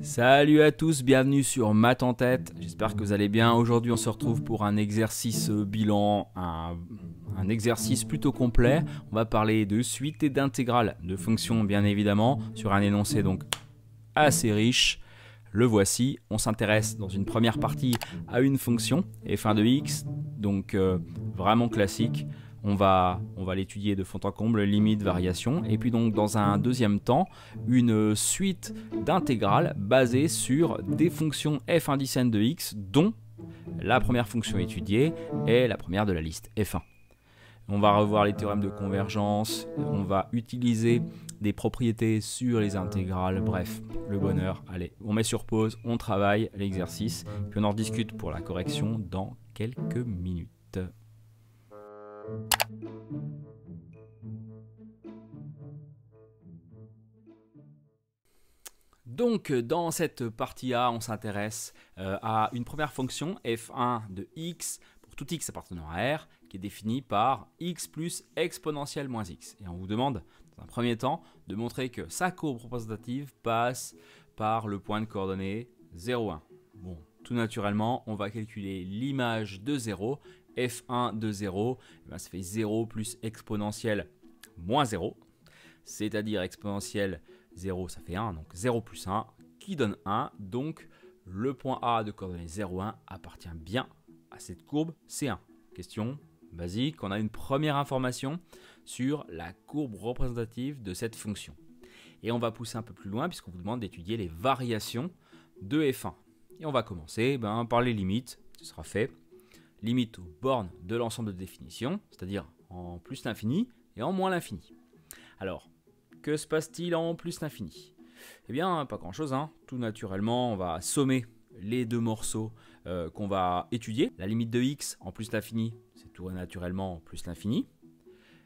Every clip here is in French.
Salut à tous, bienvenue sur Mat en tête. J'espère que vous allez bien. Aujourd'hui, on se retrouve pour un exercice euh, bilan, un, exercice plutôt complet. On va parler de suite et d'intégrale de fonctions, bien évidemment, sur un énoncé donc assez riche. Le voici. On s'intéresse dans une première partie à une fonction f fin de x, donc euh, vraiment classique on va, l'étudier de fond en comble, limite, variation, et puis donc dans un deuxième temps, une suite d'intégrales basées sur des fonctions f 10n, de x, dont la première fonction étudiée est la première de la liste f1. On va revoir les théorèmes de convergence, on va utiliser des propriétés sur les intégrales, bref, le bonheur. Allez, on met sur pause, on travaille l'exercice, puis on en discute pour la correction dans quelques minutes. Donc dans cette partie A, on s'intéresse euh, à une première fonction f1 de x pour tout x appartenant à R qui est définie par x plus exponentielle moins x. Et on vous demande dans un premier temps de montrer que sa courbe représentative passe par le point de coordonnée 0,1. Bon, tout naturellement, on va calculer l'image de 0 f1 de 0, ça fait 0 plus exponentielle moins 0, c'est-à-dire exponentielle 0, ça fait 1, donc 0 plus 1, qui donne 1, donc le point A de coordonnées 0, appartient bien à cette courbe C1. Question basique, on a une première information sur la courbe représentative de cette fonction. Et on va pousser un peu plus loin puisqu'on vous demande d'étudier les variations de f1. Et on va commencer ben, par les limites, ce sera fait limite aux bornes de l'ensemble de définition, c'est-à-dire en plus l'infini et en moins l'infini. Alors, que se passe-t-il en plus l'infini Eh bien, pas grand-chose, hein. tout naturellement, on va sommer les deux morceaux euh, qu'on va étudier. La limite de x en plus l'infini, c'est tout naturellement en plus l'infini.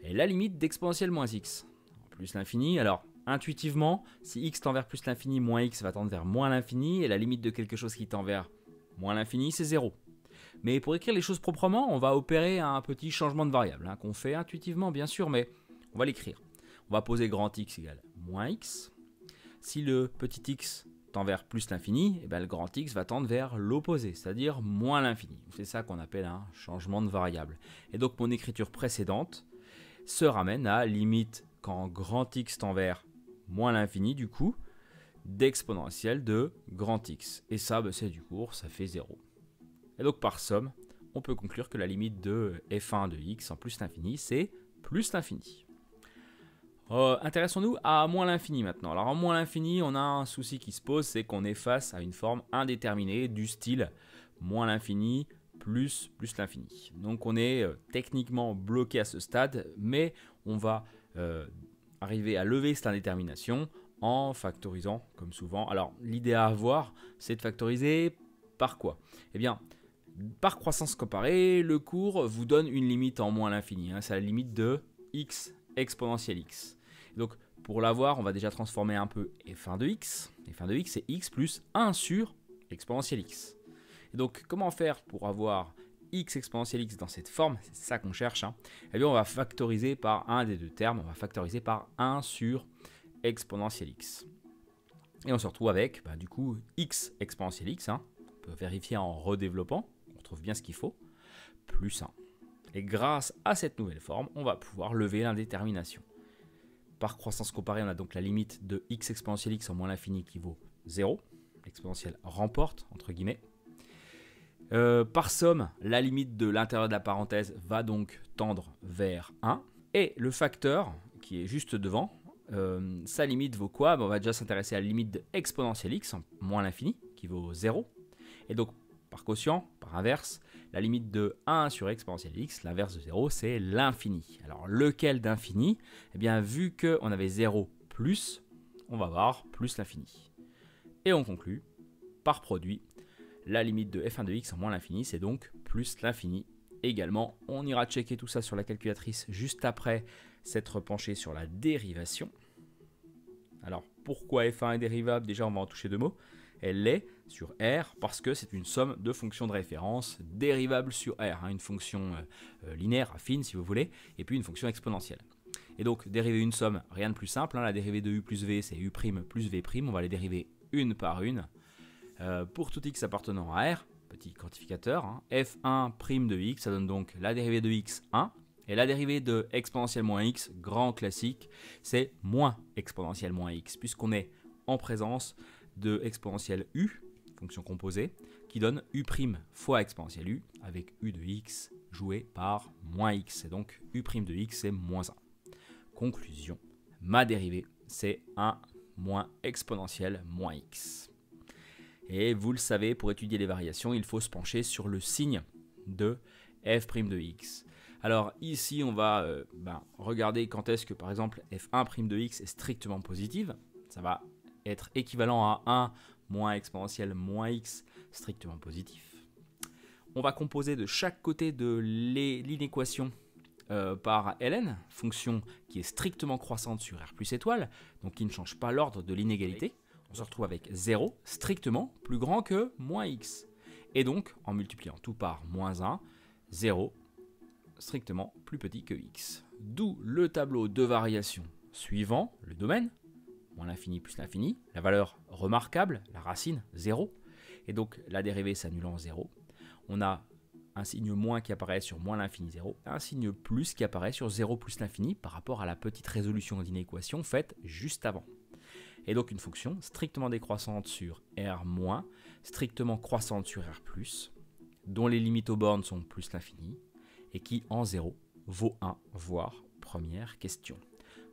Et la limite d'exponentielle moins x en plus l'infini. Alors, intuitivement, si x tend vers plus l'infini, moins x va tendre vers moins l'infini. Et la limite de quelque chose qui tend vers moins l'infini, c'est 0. Mais pour écrire les choses proprement, on va opérer un petit changement de variable, hein, qu'on fait intuitivement bien sûr, mais on va l'écrire. On va poser grand x égale moins x. Si le petit x tend vers plus l'infini, et eh bien le grand X va tendre vers l'opposé, c'est-à-dire moins l'infini. C'est ça qu'on appelle un changement de variable. Et donc mon écriture précédente se ramène à limite quand grand X tend vers moins l'infini, du coup, d'exponentielle de grand X. Et ça, ben, c'est du cours, ça fait 0. Et donc par somme, on peut conclure que la limite de f1 de x en plus l'infini, c'est plus l'infini. Euh, intéressons-nous à moins l'infini maintenant. Alors en moins l'infini, on a un souci qui se pose, c'est qu'on est face à une forme indéterminée du style moins l'infini plus plus l'infini. Donc on est euh, techniquement bloqué à ce stade, mais on va euh, arriver à lever cette indétermination en factorisant comme souvent. Alors l'idée à avoir, c'est de factoriser par quoi Eh bien, par croissance comparée, le cours vous donne une limite en moins l'infini. Hein. c'est la limite de x exponentielle x. Donc pour l'avoir, on va déjà transformer un peu f1 de x. f1 de x, c'est x plus 1 sur exponentielle x. donc comment faire pour avoir x exponentielle x dans cette forme C'est ça qu'on cherche. Hein. Eh bien on va factoriser par un des deux termes. On va factoriser par 1 sur exponentielle x. Et on se retrouve avec, bah, du coup, x exponentielle x. Hein. On peut vérifier en redéveloppant bien ce qu'il faut, plus 1. Et grâce à cette nouvelle forme, on va pouvoir lever l'indétermination. Par croissance comparée, on a donc la limite de x exponentielle x en moins l'infini qui vaut 0. L'exponentielle remporte, entre guillemets. Euh, par somme, la limite de l'intérieur de la parenthèse va donc tendre vers 1. Et le facteur, qui est juste devant, euh, sa limite vaut quoi On va déjà s'intéresser à la limite de exponentielle x en moins l'infini, qui vaut 0. Et donc par quotient, par inverse, la limite de 1 sur exponentielle x, l'inverse de 0, c'est l'infini. Alors lequel d'infini Eh bien vu qu'on avait 0 plus, on va avoir plus l'infini. Et on conclut par produit. La limite de f1 de x en moins l'infini, c'est donc plus l'infini également. On ira checker tout ça sur la calculatrice juste après s'être penché sur la dérivation. Alors pourquoi f1 est dérivable Déjà on va en toucher deux mots elle l'est sur R parce que c'est une somme de fonctions de référence dérivable sur R, hein, une fonction euh, euh, linéaire, affine si vous voulez, et puis une fonction exponentielle. Et donc dériver une somme, rien de plus simple, hein, la dérivée de U plus V c'est U' plus V', prime, on va les dériver une par une. Euh, pour tout x appartenant à R, petit quantificateur, hein, f1' de x, ça donne donc la dérivée de x 1, et la dérivée de exponentielle moins x, grand classique, c'est moins exponentielle moins x, puisqu'on est en présence de exponentielle u, fonction composée, qui donne u' fois exponentielle u, avec u de x joué par moins x. Et donc u' de x est moins 1. Conclusion, ma dérivée, c'est 1 moins exponentielle moins x. Et vous le savez, pour étudier les variations, il faut se pencher sur le signe de f' de x. Alors ici, on va euh, ben, regarder quand est-ce que par exemple f1' de x est strictement positive. Ça va être équivalent à 1 moins exponentielle moins x strictement positif. On va composer de chaque côté de l'inéquation euh, par ln, fonction qui est strictement croissante sur r plus étoile, donc qui ne change pas l'ordre de l'inégalité. On se retrouve avec 0, strictement plus grand que moins x. Et donc, en multipliant tout par moins 1, 0, strictement plus petit que x. D'où le tableau de variation suivant le domaine, moins l'infini plus l'infini, la valeur remarquable, la racine, 0, et donc la dérivée s'annulant en 0. On a un signe moins qui apparaît sur moins l'infini 0, un signe plus qui apparaît sur 0 plus l'infini par rapport à la petite résolution d'une équation faite juste avant. Et donc une fonction strictement décroissante sur r-, moins, strictement croissante sur r+, dont les limites aux bornes sont plus l'infini, et qui en 0 vaut 1, voire première question.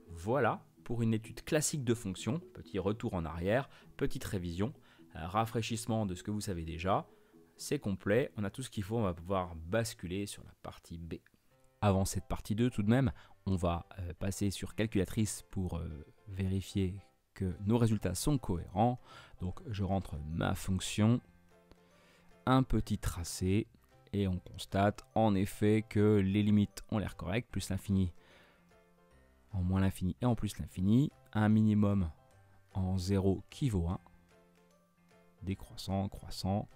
Voilà pour une étude classique de fonction, petit retour en arrière, petite révision, euh, rafraîchissement de ce que vous savez déjà. C'est complet, on a tout ce qu'il faut, on va pouvoir basculer sur la partie B. Avant cette partie 2 tout de même, on va euh, passer sur calculatrice pour euh, vérifier que nos résultats sont cohérents. Donc je rentre ma fonction, un petit tracé, et on constate en effet que les limites ont l'air correctes, plus l'infini en moins l'infini et en plus l'infini, un minimum en 0 qui vaut 1, décroissant, croissant,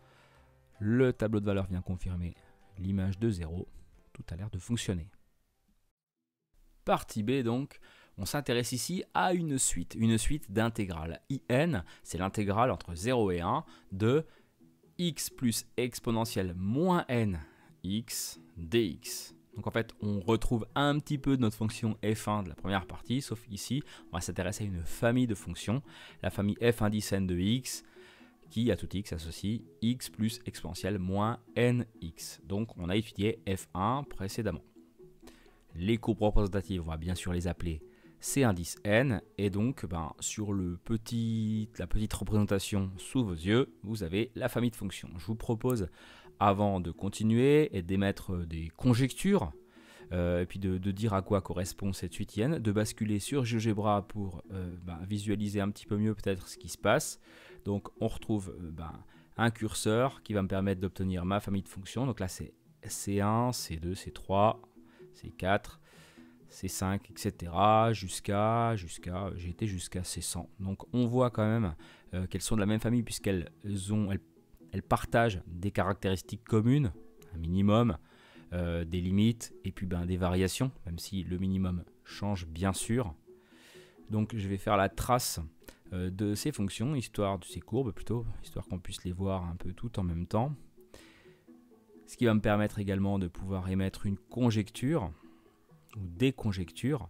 le tableau de valeur vient confirmer l'image de 0, tout a l'air de fonctionner. Partie B donc, on s'intéresse ici à une suite, une suite d'intégrales. In, c'est l'intégrale entre 0 et 1 de x plus exponentielle moins n x dx. Donc en fait, on retrouve un petit peu de notre fonction f1 de la première partie, sauf ici, on va s'intéresser à une famille de fonctions, la famille f indice n de x, qui à tout x associe x plus exponentielle moins nx. Donc on a étudié f1 précédemment. Les courbes représentatives, on va bien sûr les appeler C indice n, et donc ben, sur le petit, la petite représentation sous vos yeux, vous avez la famille de fonctions. Je vous propose avant de continuer et d'émettre euh, des conjectures, euh, et puis de, dire à quoi correspond cette huitième, de basculer sur GeoGebra pour euh, ben, visualiser un petit peu mieux peut-être ce qui se passe. Donc on retrouve ben, un curseur qui va me permettre d'obtenir ma famille de fonctions. Donc là c'est C1, C2, C3, C4, C5, etc. jusqu'à, jusqu'à, j'ai été jusqu'à C100. Donc on voit quand même qu'elles sont de la même famille puisqu'elles ont, elle partage des caractéristiques communes, un minimum, euh, des limites et puis ben, des variations, même si le minimum change bien sûr. Donc je vais faire la trace euh, de ces fonctions, histoire de ces courbes plutôt, histoire qu'on puisse les voir un peu toutes en même temps. Ce qui va me permettre également de pouvoir émettre une conjecture ou des conjectures.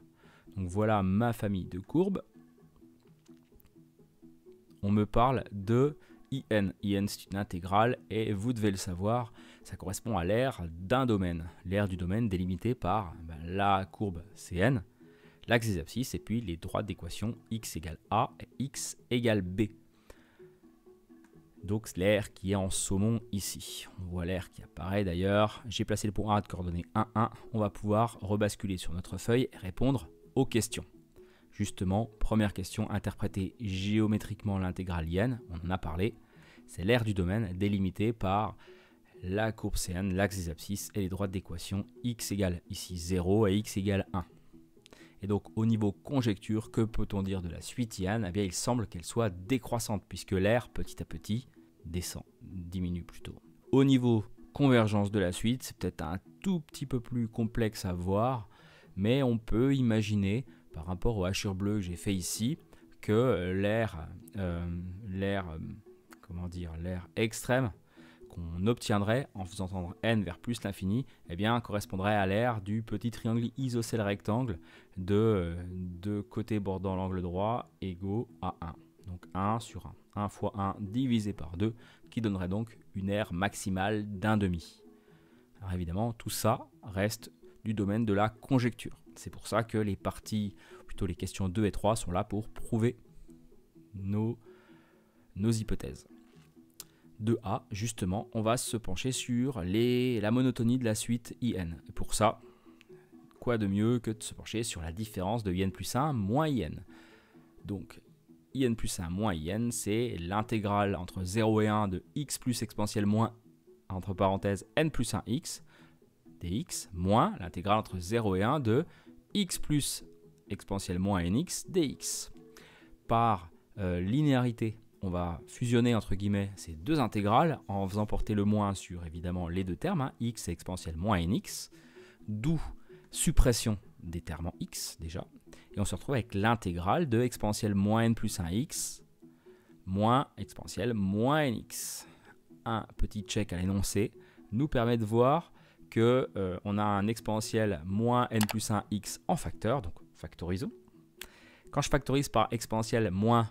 Donc voilà ma famille de courbes. On me parle de IN. IN, c'est une intégrale et vous devez le savoir, ça correspond à l'aire d'un domaine. L'aire du domaine délimité par ben, la courbe CN, l'axe des abscisses et puis les droites d'équation x égale a et x égale b. Donc l'air qui est en saumon ici. On voit l'air qui apparaît d'ailleurs. J'ai placé le point A de coordonnées 1, 1. On va pouvoir rebasculer sur notre feuille et répondre aux questions. Justement, première question, interpréter géométriquement l'intégrale IN, on en a parlé. C'est l'aire du domaine délimité par la courbe CN, l'axe des abscisses et les droites d'équation x égale ici 0 et x égale 1. Et donc au niveau conjecture, que peut-on dire de la suite IAN Eh bien il semble qu'elle soit décroissante puisque l'aire petit à petit descend, diminue plutôt. Au niveau convergence de la suite, c'est peut-être un tout petit peu plus complexe à voir, mais on peut imaginer par rapport aux hachures bleues que j'ai fait ici que l'aire euh, euh, comment dire, l'air extrême qu'on obtiendrait en faisant tendre n vers plus l'infini, eh bien, correspondrait à l'air du petit triangle isocèle rectangle de euh, deux côtés bordant l'angle droit égaux à 1. Donc 1 sur 1. 1 fois 1 divisé par 2, qui donnerait donc une aire maximale d'un demi. Alors évidemment, tout ça reste du domaine de la conjecture. C'est pour ça que les parties, plutôt les questions 2 et 3, sont là pour prouver nos, nos hypothèses de A, justement, on va se pencher sur les, la monotonie de la suite IN. pour ça, quoi de mieux que de se pencher sur la différence de IN plus 1 moins IN Donc, IN plus 1 moins IN, c'est l'intégrale entre 0 et 1 de x plus exponentielle moins, entre parenthèses, n plus 1x, dx, moins l'intégrale entre 0 et 1 de x plus exponentielle moins nx dx. Par euh, linéarité on va fusionner entre guillemets ces deux intégrales en faisant porter le moins sur évidemment les deux termes, hein, x et exponentielle moins nx, d'où suppression des termes en x déjà, et on se retrouve avec l'intégrale de exponentielle moins n plus 1x moins exponentielle moins nx. Un petit check à l'énoncé nous permet de voir que euh, on a un exponentiel moins n plus 1x en facteur, donc factorisons. Quand je factorise par exponentielle moins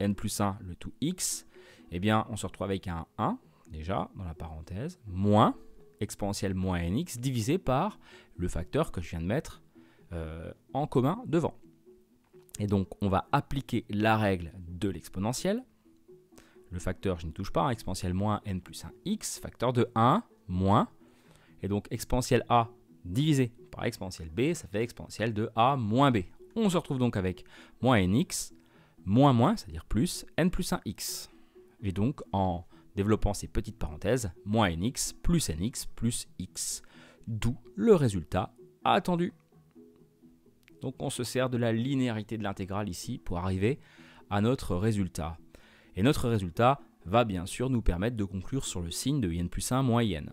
n plus 1, le tout x, eh bien, on se retrouve avec un 1, déjà, dans la parenthèse, moins exponentielle moins nx, divisé par le facteur que je viens de mettre euh, en commun devant. Et donc, on va appliquer la règle de l'exponentielle. Le facteur, je ne touche pas, hein, exponentielle moins n plus 1x, facteur de 1 moins. Et donc, exponentielle a divisé par exponentielle b, ça fait exponentielle de a moins b. On se retrouve donc avec moins nx moins moins, c'est-à-dire plus, n plus 1x. Et donc en développant ces petites parenthèses, moins nx plus nx plus x, d'où le résultat attendu. Donc on se sert de la linéarité de l'intégrale ici pour arriver à notre résultat. Et notre résultat va bien sûr nous permettre de conclure sur le signe de n plus 1 moins yn.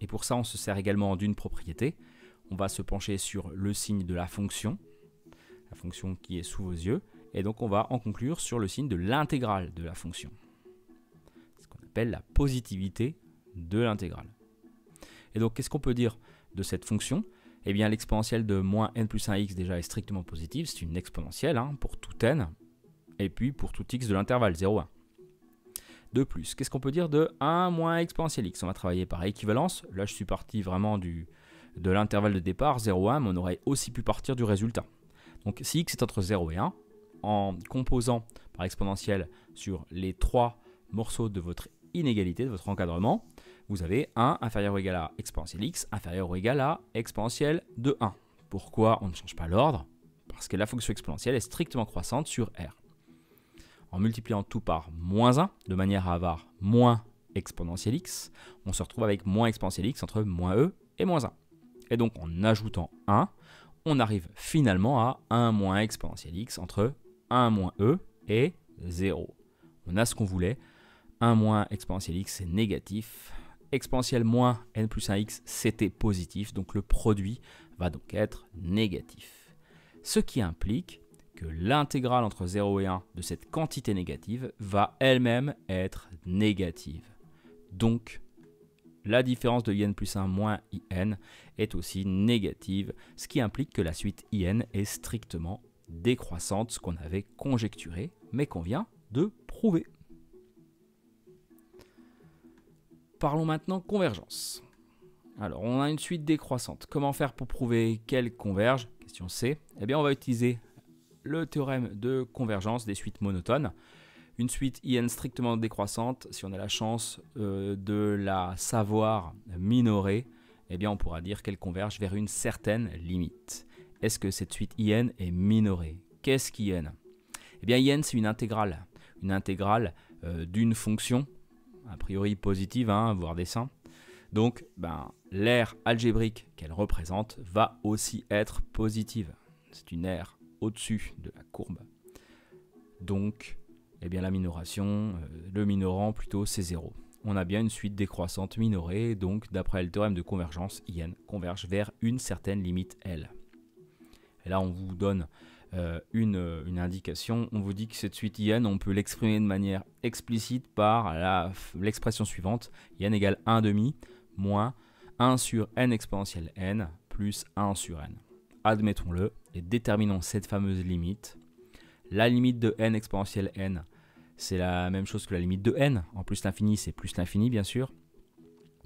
Et pour ça, on se sert également d'une propriété. On va se pencher sur le signe de la fonction, la fonction qui est sous vos yeux, et donc on va en conclure sur le signe de l'intégrale de la fonction. Ce qu'on appelle la positivité de l'intégrale. Et donc qu'est-ce qu'on peut dire de cette fonction Eh bien l'exponentielle de moins n plus 1x déjà est strictement positive, c'est une exponentielle hein, pour tout n, et puis pour tout x de l'intervalle 0, 1. De plus, qu'est-ce qu'on peut dire de 1 moins exponentielle x On va travailler par équivalence. Là, je suis parti vraiment du, de l'intervalle de départ 0, 1, mais on aurait aussi pu partir du résultat. Donc si x est entre 0 et 1, en composant par exponentielle sur les trois morceaux de votre inégalité, de votre encadrement, vous avez 1 inférieur ou égal à exponentielle x inférieur ou égal à exponentielle de 1. Pourquoi on ne change pas l'ordre Parce que la fonction exponentielle est strictement croissante sur R. En multipliant tout par moins 1, de manière à avoir moins exponentielle x, on se retrouve avec moins exponentielle x entre moins e et moins 1. Et donc en ajoutant 1, on arrive finalement à 1 moins exponentielle x entre 1 moins e est 0. On a ce qu'on voulait. 1 moins exponentielle x, est négatif. exponentielle moins n plus 1x, c'était positif. Donc le produit va donc être négatif. Ce qui implique que l'intégrale entre 0 et 1 de cette quantité négative va elle-même être négative. Donc, la différence de in plus 1 moins in est aussi négative, ce qui implique que la suite in est strictement décroissante, ce qu'on avait conjecturé, mais qu'on vient de prouver. Parlons maintenant convergence. Alors, on a une suite décroissante. Comment faire pour prouver qu'elle converge Question C. Eh bien, on va utiliser le théorème de convergence des suites monotones. Une suite IN strictement décroissante, si on a la chance euh, de la savoir minorer, eh bien, on pourra dire qu'elle converge vers une certaine limite est-ce que cette suite IN est minorée Qu'est-ce qu'IN Eh bien IN c'est une intégrale, une intégrale euh, d'une fonction, a priori positive, hein, voire dessin Donc ben, l'aire algébrique qu'elle représente va aussi être positive. C'est une aire au-dessus de la courbe. Donc eh bien la minoration, euh, le minorant plutôt c'est 0. On a bien une suite décroissante minorée, donc d'après le théorème de convergence, IN converge vers une certaine limite L. Et là, on vous donne euh, euh, une, indication. On vous dit que cette suite n, on peut l'exprimer de manière explicite par l'expression suivante. n égale demi moins 1 sur n exponentielle n plus 1 sur n. Admettons-le et déterminons cette fameuse limite. La limite de n exponentielle n, c'est la même chose que la limite de n. En plus l'infini, c'est plus l'infini, bien sûr.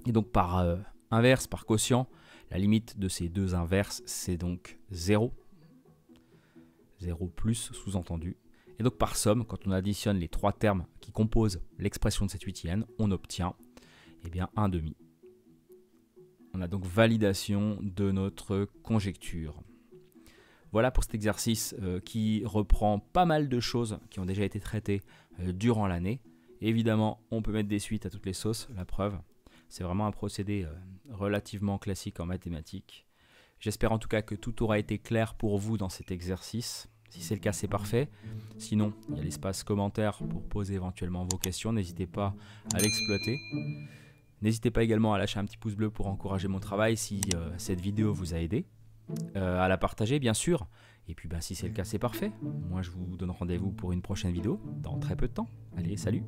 Et donc par euh, inverse, par quotient, la limite de ces deux inverses, c'est donc 0. 0 plus sous-entendu. Et donc par somme, quand on additionne les trois termes qui composent l'expression de cette huitième, on obtient eh bien, un demi. On a donc validation de notre conjecture. Voilà pour cet exercice euh, qui reprend pas mal de choses qui ont déjà été traitées euh, durant l'année. Évidemment, on peut mettre des suites à toutes les sauces, la preuve. C'est vraiment un procédé euh, relativement classique en mathématiques. J'espère en tout cas que tout aura été clair pour vous dans cet exercice. Si c'est le cas, c'est parfait. Sinon, il y a l'espace commentaire pour poser éventuellement vos questions. N'hésitez pas à l'exploiter. N'hésitez pas également à lâcher un petit pouce bleu pour encourager mon travail si euh, cette vidéo vous a aidé. Euh, à la partager, bien sûr. Et puis, ben, si c'est le cas, c'est parfait. Moi, je vous donne rendez-vous pour une prochaine vidéo dans très peu de temps. Allez, salut